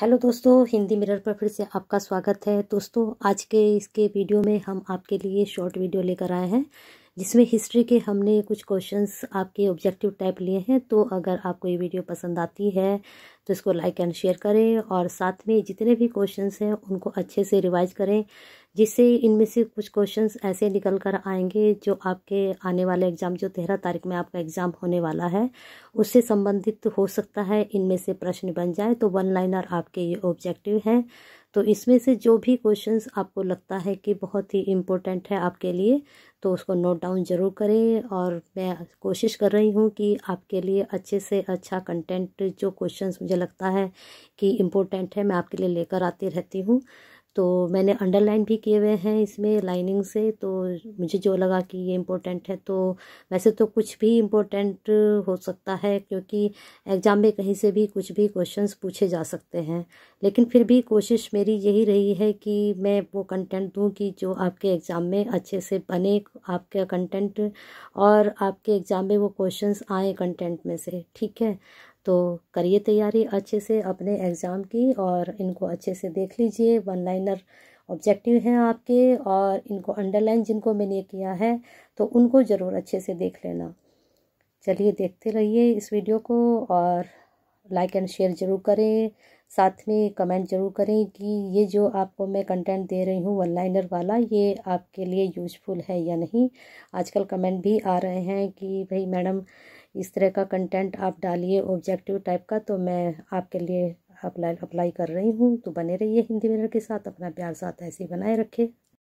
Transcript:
hello दोस्तों Hindi mirror पर फिर से आपका स्वागत है दोस्तों आज के इसके वीडियो में हम आपके लिए शॉर्ट वीडियो लेकर आए हैं जिसमें हिस्ट्री के हमने कुछ क्वेश्चंस आपके ऑब्जेक्टिव टाइप लिए हैं तो अगर आपको ये वीडियो पसंद आती है तो इसको लाइक एंड शेयर करें और साथ में जितने भी क्वेश्चंस हैं उनको अच्छे से रिवाइज करें जिससे इनमें से कुछ क्वेश्चंस ऐसे निकल कर आएंगे जो आपके आने वाले एग्ज़ाम जो तेरह तारीख में आपका एग्ज़ाम होने वाला है उससे संबंधित हो सकता है इनमें से प्रश्न बन जाए तो वन लाइनर आपके ये ऑब्जेक्टिव हैं तो इसमें से जो भी क्वेश्चंस आपको लगता है कि बहुत ही इम्पोर्टेंट है आपके लिए तो उसको नोट डाउन ज़रूर करें और मैं कोशिश कर रही हूँ कि आपके लिए अच्छे से अच्छा कंटेंट जो क्वेश्चंस मुझे लगता है कि इम्पोर्टेंट है मैं आपके लिए लेकर आती रहती हूँ तो मैंने अंडरलाइन भी किए हुए हैं इसमें लाइनिंग से तो मुझे जो लगा कि ये इम्पोर्टेंट है तो वैसे तो कुछ भी इम्पोर्टेंट हो सकता है क्योंकि एग्ज़ाम में कहीं से भी कुछ भी क्वेश्चंस पूछे जा सकते हैं लेकिन फिर भी कोशिश मेरी यही रही है कि मैं वो कंटेंट दूं कि जो आपके एग्ज़ाम में अच्छे से बने आपके कंटेंट और आपके एग्ज़ाम में वो क्वेश्चन आएँ कंटेंट में से ठीक है तो करिए तैयारी अच्छे से अपने एग्ज़ाम की और इनको अच्छे से देख लीजिए वन लाइनर ऑब्जेक्टिव हैं आपके और इनको अंडरलाइन जिनको मैंने किया है तो उनको ज़रूर अच्छे से देख लेना चलिए देखते रहिए इस वीडियो को और लाइक एंड शेयर ज़रूर करें साथ में कमेंट ज़रूर करें कि ये जो आपको मैं कंटेंट दे रही हूँ वन लाइनर वाला ये आपके लिए यूजफुल है या नहीं आजकल कमेंट भी आ रहे हैं कि भाई मैडम इस तरह का कंटेंट आप डालिए ऑब्जेक्टिव टाइप का तो मैं आपके लिए अप्लाई अप्लाई कर रही हूँ तो बने रहिए हिंदी मिरर के साथ अपना प्यार साथ ऐसे ही बनाए रखें